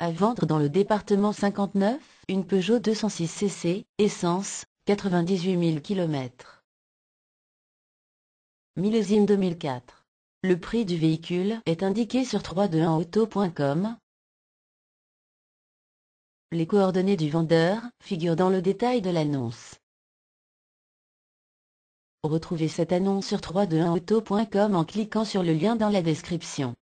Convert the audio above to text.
À vendre dans le département 59, une Peugeot 206 cc, essence, 98 000 km. Millésime 2004. Le prix du véhicule est indiqué sur 321auto.com. Les coordonnées du vendeur figurent dans le détail de l'annonce. Retrouvez cette annonce sur 321auto.com en cliquant sur le lien dans la description.